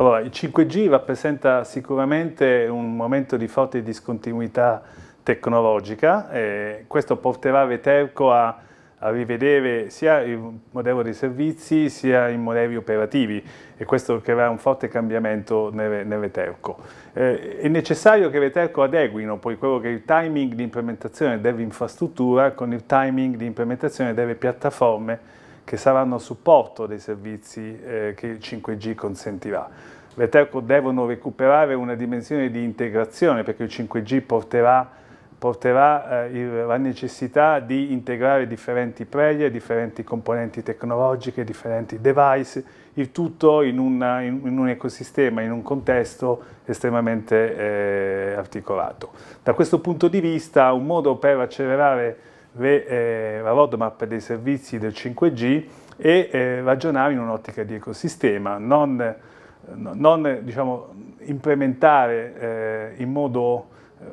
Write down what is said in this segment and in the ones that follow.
Allora, il 5G rappresenta sicuramente un momento di forte discontinuità tecnologica e questo porterà Veterco a, a rivedere sia il modello dei servizi sia i modelli operativi e questo creerà un forte cambiamento nel, nel Veterco. Eh, è necessario che Veterco adeguino poi quello che è il timing di implementazione dell'infrastruttura con il timing di implementazione delle piattaforme che saranno a supporto dei servizi eh, che il 5G consentirà. Le telco devono recuperare una dimensione di integrazione perché il 5G porterà, porterà eh, il, la necessità di integrare differenti player, differenti componenti tecnologiche, differenti device, il tutto in, una, in, in un ecosistema, in un contesto estremamente eh, articolato. Da questo punto di vista un modo per accelerare le, eh, la roadmap dei servizi del 5G e eh, ragionare in un'ottica di ecosistema, non, eh, non diciamo, implementare eh, in modo eh,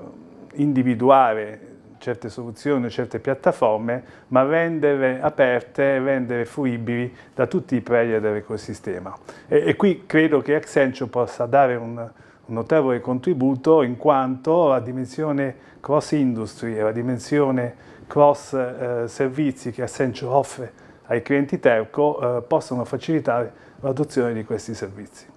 individuale certe soluzioni o certe piattaforme, ma rendere aperte e rendere fruibili da tutti i player dell'ecosistema. E, e qui credo che Accenture possa dare un, un notevole contributo in quanto la dimensione cross industry e la dimensione cross eh, servizi che Accenture offre ai clienti telco eh, possono facilitare l'adozione di questi servizi.